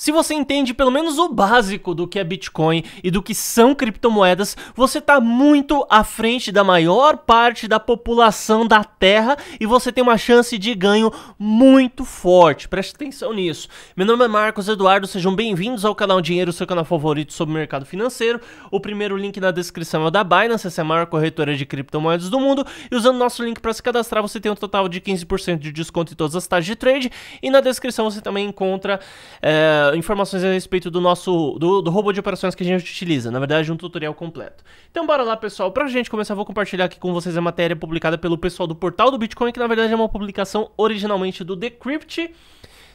Se você entende pelo menos o básico do que é Bitcoin e do que são criptomoedas, você está muito à frente da maior parte da população da Terra e você tem uma chance de ganho muito forte. Preste atenção nisso. Meu nome é Marcos Eduardo, sejam bem-vindos ao canal Dinheiro, seu canal favorito sobre mercado financeiro. O primeiro link na descrição é o da Binance, essa é a maior corretora de criptomoedas do mundo. E usando nosso link para se cadastrar, você tem um total de 15% de desconto em todas as taxas de trade. E na descrição você também encontra. É informações a respeito do nosso do, do robô de operações que a gente utiliza, na verdade é um tutorial completo. Então bora lá pessoal, pra gente começar vou compartilhar aqui com vocês a matéria publicada pelo pessoal do portal do Bitcoin, que na verdade é uma publicação originalmente do Decrypt.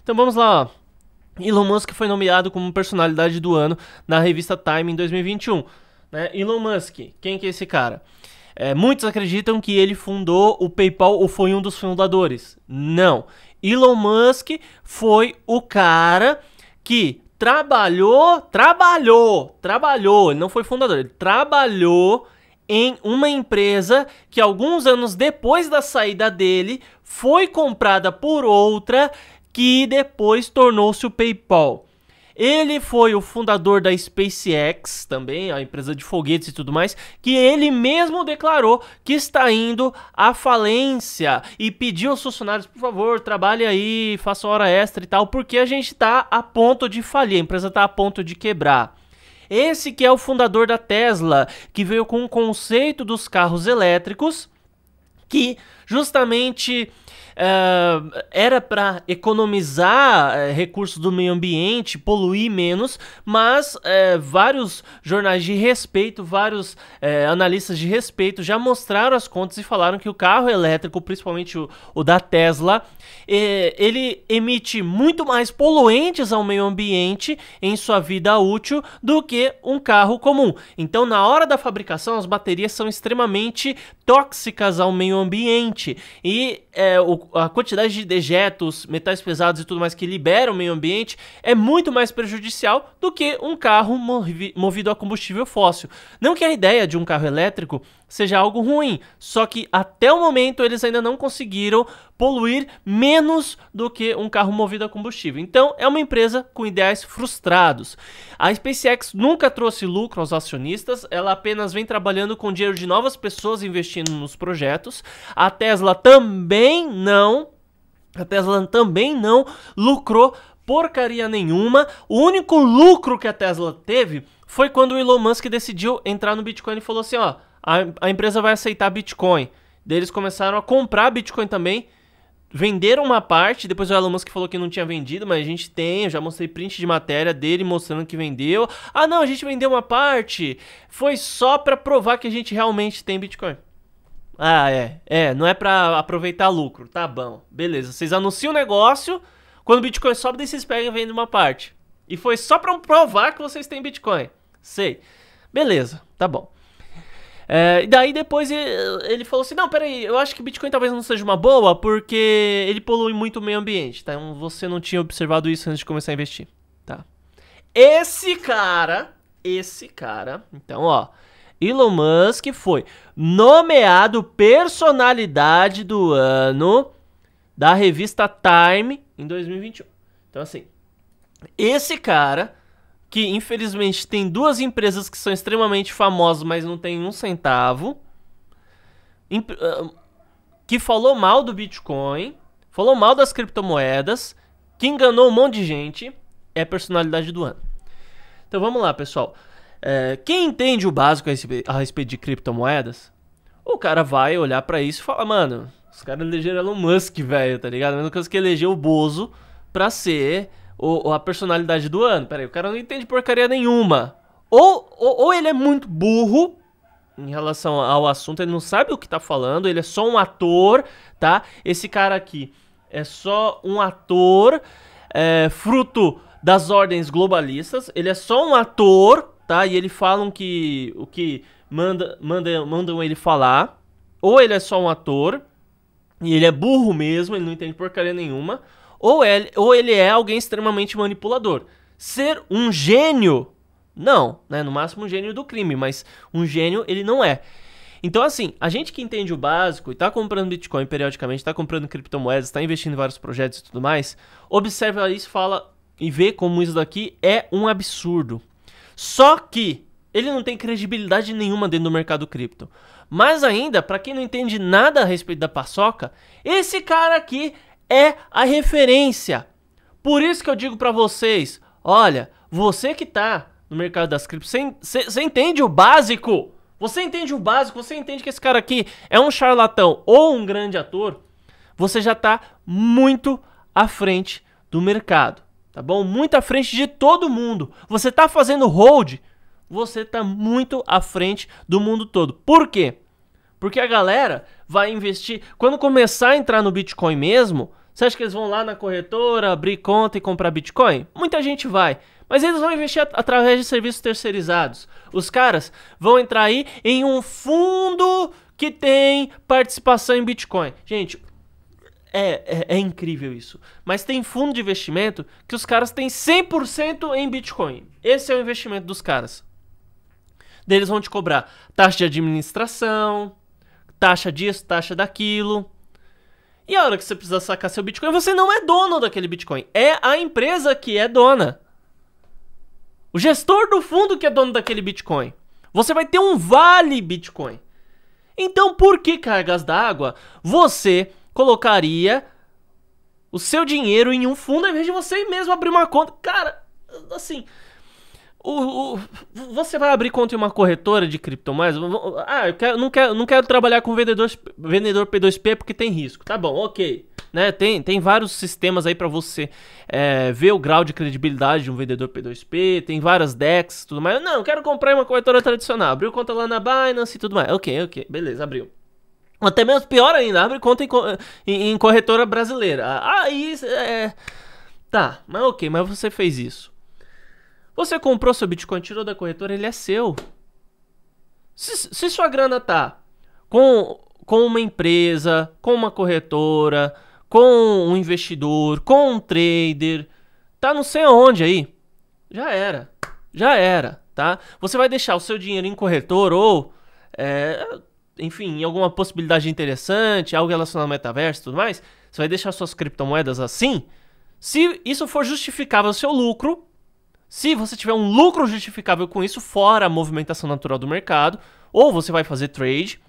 Então vamos lá, Elon Musk foi nomeado como personalidade do ano na revista Time em 2021. Né? Elon Musk, quem que é esse cara? É, muitos acreditam que ele fundou o PayPal ou foi um dos fundadores. Não. Elon Musk foi o cara que trabalhou, trabalhou, trabalhou, ele não foi fundador, ele trabalhou em uma empresa que alguns anos depois da saída dele foi comprada por outra que depois tornou-se o PayPal. Ele foi o fundador da SpaceX também, a empresa de foguetes e tudo mais, que ele mesmo declarou que está indo à falência e pediu aos funcionários, por favor, trabalhe aí, faça hora extra e tal, porque a gente está a ponto de falir, a empresa está a ponto de quebrar. Esse que é o fundador da Tesla, que veio com o conceito dos carros elétricos, que justamente uh, era para economizar uh, recursos do meio ambiente, poluir menos, mas uh, vários jornais de respeito, vários eh, analistas de respeito já mostraram as contas e falaram que o carro elétrico, principalmente o, o da Tesla, ele emite muito mais poluentes ao meio ambiente em sua vida útil do que um carro comum. Então, na hora da fabricação, as baterias são extremamente tóxicas ao meio ambiente e é, o, a quantidade de dejetos, metais pesados e tudo mais que libera o meio ambiente é muito mais prejudicial do que um carro movido a combustível fóssil. Não que a ideia de um carro elétrico seja algo ruim. Só que até o momento eles ainda não conseguiram poluir menos do que um carro movido a combustível. Então é uma empresa com ideais frustrados. A SpaceX nunca trouxe lucro aos acionistas, ela apenas vem trabalhando com dinheiro de novas pessoas investindo nos projetos. A Tesla também não. A Tesla também não lucrou porcaria nenhuma. O único lucro que a Tesla teve foi quando o Elon Musk decidiu entrar no Bitcoin e falou assim, ó, a, a empresa vai aceitar Bitcoin. Daí eles começaram a comprar Bitcoin também, venderam uma parte, depois o Elon Musk falou que não tinha vendido, mas a gente tem, eu já mostrei print de matéria dele mostrando que vendeu. Ah não, a gente vendeu uma parte, foi só para provar que a gente realmente tem Bitcoin. Ah, é. É, não é pra aproveitar lucro. Tá bom. Beleza. Vocês anunciam o negócio. Quando o Bitcoin sobe, daí vocês pegam e vendem uma parte. E foi só pra provar que vocês têm Bitcoin. Sei. Beleza. Tá bom. É, daí depois ele falou assim: Não, peraí, eu acho que Bitcoin talvez não seja uma boa porque ele polui muito o meio ambiente, tá? Então você não tinha observado isso antes de começar a investir, tá? Esse cara, esse cara, então ó, Elon Musk foi nomeado personalidade do ano da revista Time em 2021. Então assim, esse cara que infelizmente tem duas empresas que são extremamente famosas, mas não tem um centavo, ah, que falou mal do Bitcoin, falou mal das criptomoedas, que enganou um monte de gente, é a personalidade do ano. Então vamos lá, pessoal. É, quem entende o básico a respeito de criptomoedas, o cara vai olhar para isso e falar, mano, os caras elegeram Elon Musk, velho, tá ligado? É a mesma coisa que elegeu o Bozo pra ser o, a personalidade do ano. Peraí, o cara não entende porcaria nenhuma. Ou, ou, ou, ele é muito burro em relação ao assunto, ele não sabe o que tá falando, ele é só um ator, tá? Esse cara aqui é só um ator, é, fruto das ordens globalistas, ele é só um ator, tá? E eles falam que o que manda, manda, mandam ele falar, ou ele é só um ator, e ele é burro mesmo, ele não entende porcaria nenhuma, ou ele, é, ou ele é alguém extremamente manipulador. Ser um gênio, não, né? No máximo um gênio do crime, mas um gênio ele não é. Então, assim, a gente que entende o básico e tá comprando Bitcoin periodicamente, tá comprando criptomoedas, tá investindo em vários projetos e tudo mais, observa isso, fala e vê como isso daqui é um absurdo. Só que ele não tem credibilidade nenhuma dentro do mercado cripto. Mas ainda, para quem não entende nada a respeito da paçoca, esse cara aqui é a referência. Por isso que eu digo para vocês, olha, você que tá no mercado das criptos, você, entende o básico. Você entende o básico, você entende que esse cara aqui é um charlatão ou um grande ator, você já tá muito à frente do mercado, tá bom? Muito à frente de todo mundo. Você tá fazendo hold, você tá muito à frente do mundo todo. Por quê? Porque a galera vai investir. Quando começar a entrar no Bitcoin mesmo, você acha que eles vão lá na corretora, abrir conta e comprar Bitcoin? Muita gente vai. Mas eles vão investir at através de serviços terceirizados. Os caras vão entrar aí em um fundo que tem participação em Bitcoin. Gente, é, é, é incrível isso. Mas tem fundo de investimento que os caras têm 100% em Bitcoin. Esse é o investimento dos caras. Deles vão te cobrar taxa de administração, taxa disso, taxa daquilo. E a hora que você precisa sacar seu Bitcoin, você não é dono daquele Bitcoin. É a empresa que é dona. O gestor do fundo que é dono daquele Bitcoin. Você vai ter um vale Bitcoin. Então, por que cargas d'água você colocaria o seu dinheiro em um fundo ao invés de você mesmo abrir uma conta? Cara, assim, o, o, você vai abrir conta em uma corretora de criptomoedas? Ah, eu quero, não, quero, não quero trabalhar com vendedor, vendedor P2P porque tem risco. Tá bom, ok. Né? Tem, tem vários sistemas aí para você é, ver o grau de credibilidade de um vendedor P2P, tem várias DEX tudo mais. Não, eu quero comprar em uma corretora tradicional. Abriu conta lá na Binance e tudo mais. Ok, ok, beleza, abriu. Até mesmo pior ainda, abre conta em, em, em corretora brasileira. Aí. Ah, é, tá, mas ok, mas você fez isso. Você comprou seu Bitcoin, tirou da corretora, ele é seu. Se, se sua grana tá com, com uma empresa, com uma corretora, com um investidor, com um trader, tá não sei onde aí, já era. Já era, tá? Você vai deixar o seu dinheiro em corretor ou, é, enfim, em alguma possibilidade interessante, algo relacionado ao metaverso e tudo mais, você vai deixar suas criptomoedas assim? Se isso for justificável seu lucro, se você tiver um lucro justificável com isso, fora a movimentação natural do mercado, ou você vai fazer trade,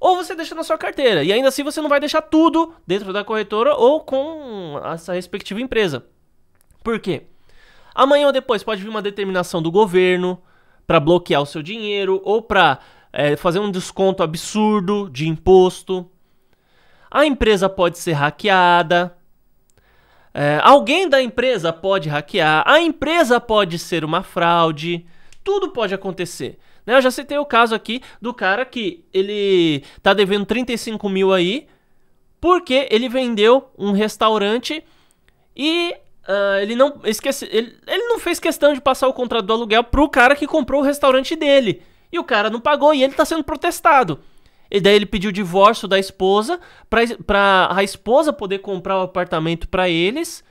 ou você deixa na sua carteira. E ainda assim você não vai deixar tudo dentro da corretora ou com essa respectiva empresa. Por quê? Amanhã ou depois pode vir uma determinação do governo para bloquear o seu dinheiro ou para é, fazer um desconto absurdo de imposto. A empresa pode ser hackeada. É, alguém da empresa pode hackear, a empresa pode ser uma fraude, tudo pode acontecer. Né? Eu já citei o caso aqui do cara que ele tá devendo 35 mil aí, porque ele vendeu um restaurante e uh, ele não esquece, ele, ele não fez questão de passar o contrato do aluguel pro cara que comprou o restaurante dele. E o cara não pagou e ele tá sendo protestado. E daí ele pediu o divórcio da esposa para a esposa poder comprar o apartamento para eles.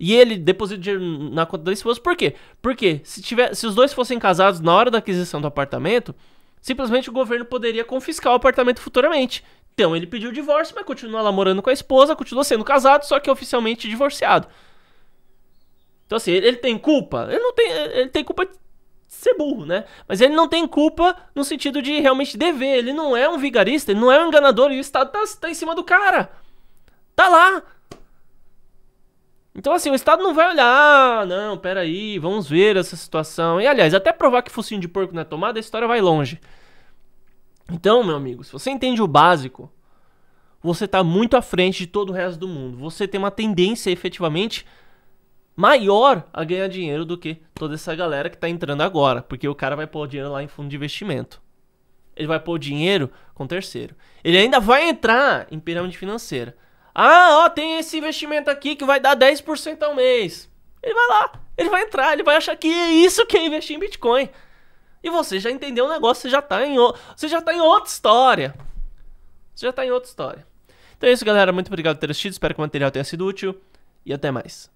E ele deposita dinheiro na conta da esposa. Por quê? Porque se, tiver, se os dois fossem casados na hora da aquisição do apartamento, simplesmente o governo poderia confiscar o apartamento futuramente. Então ele pediu o divórcio, mas continua lá morando com a esposa, continua sendo casado, só que é oficialmente divorciado. Então assim, ele, ele tem culpa? Ele não tem, ele tem culpa ser burro, né? Mas ele não tem culpa no sentido de realmente dever. Ele não é um vigarista, ele não é um enganador e o Estado tá, tá em cima do cara. Tá lá. Então, assim, o Estado não vai olhar, ah, não, peraí, vamos ver essa situação. E, aliás, até provar que focinho de porco não é tomada, a história vai longe. Então, meu amigo, se você entende o básico, você tá muito à frente de todo o resto do mundo. Você tem uma tendência, efetivamente, maior a ganhar dinheiro do que toda essa galera que está entrando agora, porque o cara vai pôr dinheiro lá em fundo de investimento. Ele vai pôr dinheiro com terceiro. Ele ainda vai entrar em pirâmide financeira. Ah, ó, tem esse investimento aqui que vai dar 10% ao mês. Ele vai lá, ele vai entrar, ele vai achar que é isso que é investir em Bitcoin. E você já entendeu o negócio, você já está em, você já tá em outra história. Você já está em outra história. Então é isso, galera. Muito obrigado por ter assistido. Espero que o material tenha sido útil. E até mais.